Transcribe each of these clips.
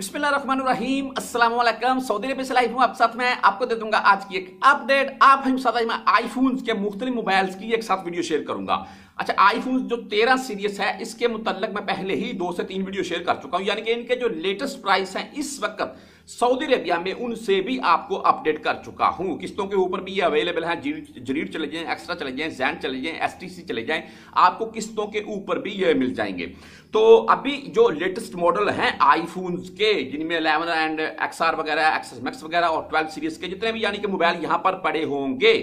बिस्मिल्लाहिर्रहमानिर्रहीम अस्सलाम वालेकुम सऊदी अरब से लाइफ हूँ आप साथ में आपको दे दूंगा आज की एक अपडेट आप हम साथ मैं आईफोन के मुख्तलि मोबाइल्स की एक साथ वीडियो शेयर करूंगा अच्छा आईफोन जो तेरह सीरीज है इसके मुतलक मैं पहले ही दो से तीन वीडियो शेयर कर चुका हूँ यानी कि इनके जो लेटेस्ट प्राइस हैं इस वक्त सऊदी अरेबिया में उनसे भी आपको अपडेट कर चुका हूं किस्तों के ऊपर भी ये अवेलेबल है जरीर चले जाएं एक्स्ट्रा चले जाएं जैन चले जाएं एसटीसी चले जाएं आपको किस्तों के ऊपर भी ये मिल जाएंगे तो अभी जो लेटेस्ट मॉडल हैं आईफोन के जिनमें इलेवन एंड एक्सआर वगैरह एक्सएस मैक्स वगैरह और ट्वेल्व सीरीज के जितने भी यानी कि मोबाइल यहां पर पड़े होंगे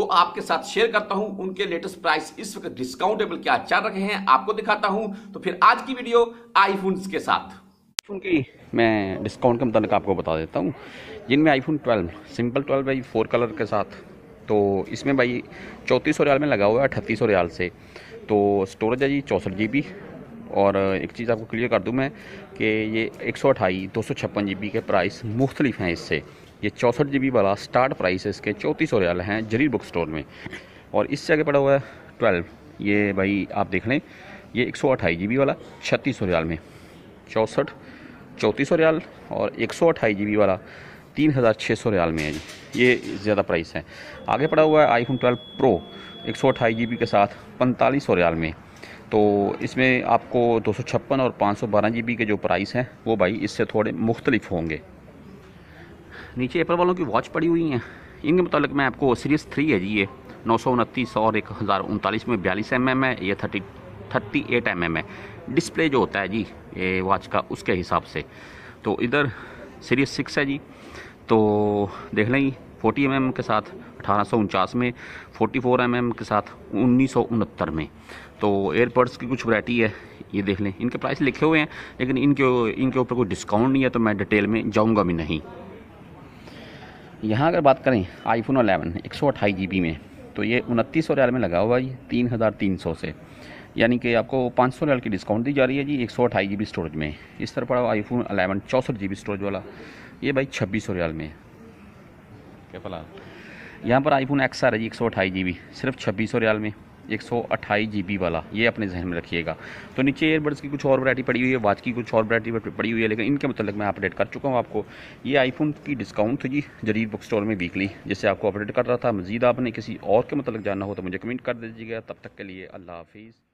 वो आपके साथ शेयर करता हूं उनके लेटेस्ट प्राइस इस वक्त डिस्काउंटेबल क्या चल रहे हैं आपको दिखाता हूं तो फिर आज की वीडियो आईफोन्स के साथ की मैं डिस्काउंट के मतलब आपको बता देता हूँ जिनमें आईफोन 12 सिंपल 12 भाई फोर कलर के साथ तो इसमें भाई चौंतीस सौ रियाल में लगा हुआ है अठतीस सौ रियाल से तो स्टोरेज है जी चौंसठ जी बी और एक चीज़ आपको क्लियर कर दूँ मैं कि ये एक सौ अठाई दो सौ छप्पन जी बी के प्राइस मुख्तलिफ हैं इससे ये चौंसठ जी बी वाला स्टार्ट प्राइस है इसके चौंतीस सौ रियाल हैं जरीर बुक स्टोर में और इससे आगे पड़ा हुआ है ट्वेल्व ये भाई आप देख लें ये एक सौ अठाई जी बी वाला छत्तीस सौ रियाल में चौंसठ चौंतीस सौ रियाल और एक सौ अट्ठाईस जी बी वाला तीन हज़ार छः सौ रियाल में है जी ये ज़्यादा प्राइस है आगे पड़ा हुआ है आई फोन ट्वेल्व प्रो एक सौ अट्ठाईस जी बी के साथ पैंतालीस सौ रियाल में तो इसमें आपको दो सौ छप्पन और पाँच सौ बारह जी बी के जो प्राइस हैं वो भाई इससे थोड़े मुख्तलिफ होंगे नीचे एप्पल वालों की वॉच पड़ी हुई हैं इनके मतलब मैं आपको सीरीज़ थ्री है जी ये नौ सौ उनतीस और एक हज़ार उनतालीस में बयालीस एम एम है ये thirty thirty eight M M है डिस्प्ले जो होता है जी ये वॉच का उसके हिसाब से तो इधर सीरीज सिक्स है जी तो देख लें फोर्टी एम के साथ अठारह में फोर्टी फोर एम के साथ उन्नीस में तो एयरपड्स की कुछ वैरायटी है ये देख लें इनके प्राइस लिखे हुए हैं लेकिन इनके इनके ऊपर कोई डिस्काउंट नहीं है तो मैं डिटेल में जाऊँगा भी नहीं यहाँ अगर बात करें आईफोन 11 एक सौ में तो ये उनतीस सौ में लगा हुआ है ये तीन हज़ार तीन सौ से यानी कि आपको पाँच सौ की डिस्काउंट दी जा रही है जी एक सौ अठाई जी बी स्टोरेज में इस तरह पड़ा आई फोन अलेवन चौंसठ जी बी स्टोरेज वाला ये भाई छब्बीस सौ रियाल में क्या फिलहाल यहाँ पर आई फोन एक्स आ रहा है जी एक सौ अठाई जी बी सिर्फ छब्बीस सौ रियाल में एक सौ अट्ठाईस जी बी वाला ये अपने जहन में रखिएगा तो नीचे एयरबड्स की कुछ और वरायटी पड़ी हुई है वाच की कुछ और वरायटी पड़ी हुई है लेकिन इनके मतलब मैं अपडेट कर चुका हूँ आपको ये आईफोन की डिस्काउंट थी जी जरीब बुक स्टोर में वीकली जिससे आपको अपडेट कर रहा था मजीद आपने किसी और के मतलब जानना हो तो मुझे कमेंट कर दीजिएगा तब तक के लिए अल्लाह हाफिज़